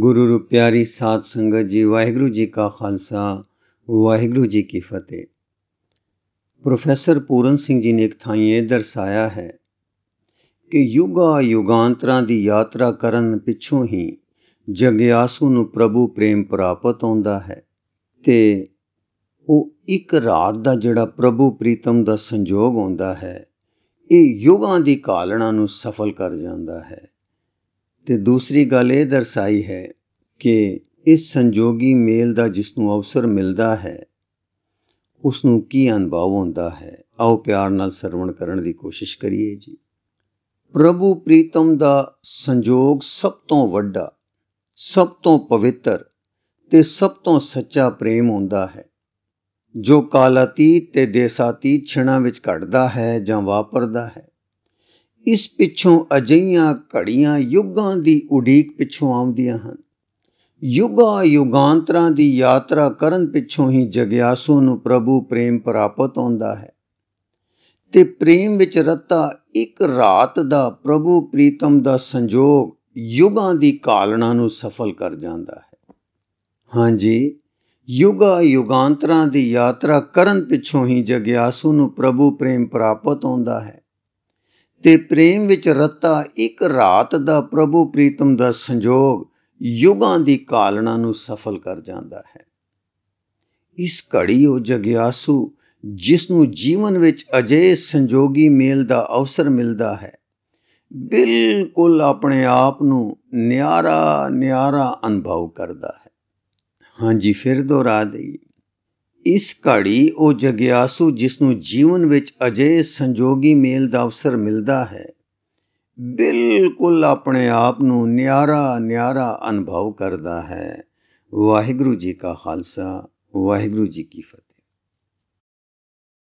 ਗੁਰੂ ਰੂ ਪਿਆਰੀ ਸਾਧ ਸੰਗਤ ਜੀ ਵਾਹਿਗੁਰੂ ਜੀ ਕਾ ਖਾਲਸਾ ਵਾਹਿਗੁਰੂ ਜੀ ਕੀ ਫਤਿਹ ਪ੍ਰੋਫੈਸਰ ਪੂਰਨ ਸਿੰਘ ਜੀ ਨੇ ਇੱਕ ਥਾਂ ਇਹ ਦਰਸਾਇਆ ਹੈ ਕਿ ਯੁਗਾ ਯੁਗਾਂਤਰਾਂ ਦੀ ਯਾਤਰਾ ਕਰਨ ਪਿੱਛੋਂ ਹੀ ਜਗਿਆਸੂ ਨੂੰ ਪ੍ਰਭੂ ਪ੍ਰੇਮ ਪ੍ਰਾਪਤ ਹੁੰਦਾ ਹੈ ਤੇ ਉਹ ਇੱਕ ਰਾਤ ਦਾ ਜਿਹੜਾ ਪ੍ਰਭੂ ਪ੍ਰੀਤਮ ਦਾ ਸੰਜੋਗ ਹੁੰਦਾ ਹੈ ਇਹ ਯੁਗਾਂ ਦੀ ਕਾਲਣਾ ਨੂੰ ਸਫਲ ਕਰ ਜਾਂਦਾ ਹੈ ਤੇ ਦੂਸਰੀ ਗੱਲ ਇਹ ਦਰਸਾਈ ਹੈ ਕਿ ਇਸ ਸੰਜੋਗੀ ਮੇਲ ਦਾ ਜਿਸ ਨੂੰ ਅਵਸਰ ਮਿਲਦਾ ਹੈ ਉਸ ਨੂੰ ਕੀ ਅਨੁਭਵ ਹੁੰਦਾ ਹੈ ਆਓ ਪਿਆਰ ਨਾਲ ਸਰਵਣ ਕਰਨ ਦੀ ਕੋਸ਼ਿਸ਼ ਕਰੀਏ ਜੀ ਪ੍ਰਭੂ ਪ੍ਰੀਤਮ ਦਾ ਸੰਜੋਗ ਸਭ ਤੋਂ ਵੱਡਾ ਸਭ ਤੋਂ ਪਵਿੱਤਰ ਤੇ ਸਭ ਤੋਂ ਸੱਚਾ ਪ੍ਰੇਮ ਹੁੰਦਾ ਹੈ ਜੋ ਕਾਲਾਤੀਤ ਤੇ ਦੇਸਾਤੀਤ ਛਣਾ ਵਿੱਚ ਘਟਦਾ ਹੈ ਜਾਂ ਵਾਪਰਦਾ ਹੈ ਇਸ ਪਿੱਛੋਂ ਅਜਈਆਂ ਘੜੀਆਂ ਯੁੱਗਾਂ ਦੀ ਉਡੀਕ ਪਿੱਛੋਂ ਆਉਂਦੀਆਂ ਹਨ ਯੁਗਾ ਯੁਗਾਂਤਰਾਂ ਦੀ ਯਾਤਰਾ ਕਰਨ ਪਿੱਛੋਂ ਹੀ ਜਗਿਆਸੂ ਨੂੰ ਪ੍ਰਭੂ ਪ੍ਰੇਮ ਪ੍ਰਾਪਤ ਹੁੰਦਾ ਹੈ ਤੇ ਪ੍ਰੇਮ ਵਿੱਚ ਰਤਾ ਇੱਕ ਰਾਤ ਦਾ ਪ੍ਰਭੂ ਪ੍ਰੀਤਮ ਦਾ ਸੰਜੋਗ ਯੁਗਾਂ ਦੀ ਕਾਲਣਾ ਨੂੰ ਸਫਲ ਕਰ ਜਾਂਦਾ ਹੈ ਹਾਂਜੀ ਯੁਗਾ ਯੁਗਾਂਤਰਾਂ ਦੀ ਯਾਤਰਾ ਕਰਨ ਪਿੱਛੋਂ ਹੀ ਜਗਿਆਸੂ ਨੂੰ ਪ੍ਰਭੂ ਪ੍ਰੇਮ ਪ੍ਰਾਪਤ ਹੁੰਦਾ ਹੈ ਤੇ ਪ੍ਰੇਮ ਵਿੱਚ ਰਤਾ ਇੱਕ ਰਾਤ ਦਾ ਪ੍ਰਭੂ ਪ੍ਰੀਤਮ ਦਾ ਸੰਜੋਗ ਯੁਗਾਂ ਦੀ ਕਾਲਣਾ ਨੂੰ ਸਫਲ ਕਰ ਜਾਂਦਾ ਹੈ ਇਸ ਘੜੀ ਉਹ ਜਗਿਆਸੂ ਜਿਸ ਨੂੰ ਜੀਵਨ ਵਿੱਚ ਅਜੇ ਸੰਜੋਗੀ ਮੇਲ ਦਾ ਅਵਸਰ ਮਿਲਦਾ ਹੈ ਬਿਲਕੁਲ ਆਪਣੇ ਆਪ ਨੂੰ ਨਿਆਰਾ ਨਿਆਰਾ ਅਨੁਭਵ ਕਰਦਾ ਹੈ ਹਾਂਜੀ ਫਿਰ ਦੁਹਰਾ ਦਈਏ ਇਸ ਘੜੀ ਉਹ ਜਗਿਆਸੂ ਜਿਸ ਨੂੰ ਜੀਵਨ ਵਿੱਚ ਅਜੇ ਸੰਜੋਗੀ ਮੇਲ ਦਾ ਅਵਸਰ ਮਿਲਦਾ ਹੈ ਬਿਲਕੁਲ ਆਪਣੇ ਆਪ ਨੂੰ ਨਿਆਰਾ ਨਿਆਰਾ ਅਨੁਭਵ ਕਰਦਾ ਹੈ ਵਾਹਿਗੁਰੂ ਜੀ ਕਾ ਖਾਲਸਾ ਵਾਹਿਗੁਰੂ ਜੀ ਕੀ ਫਤਿਹ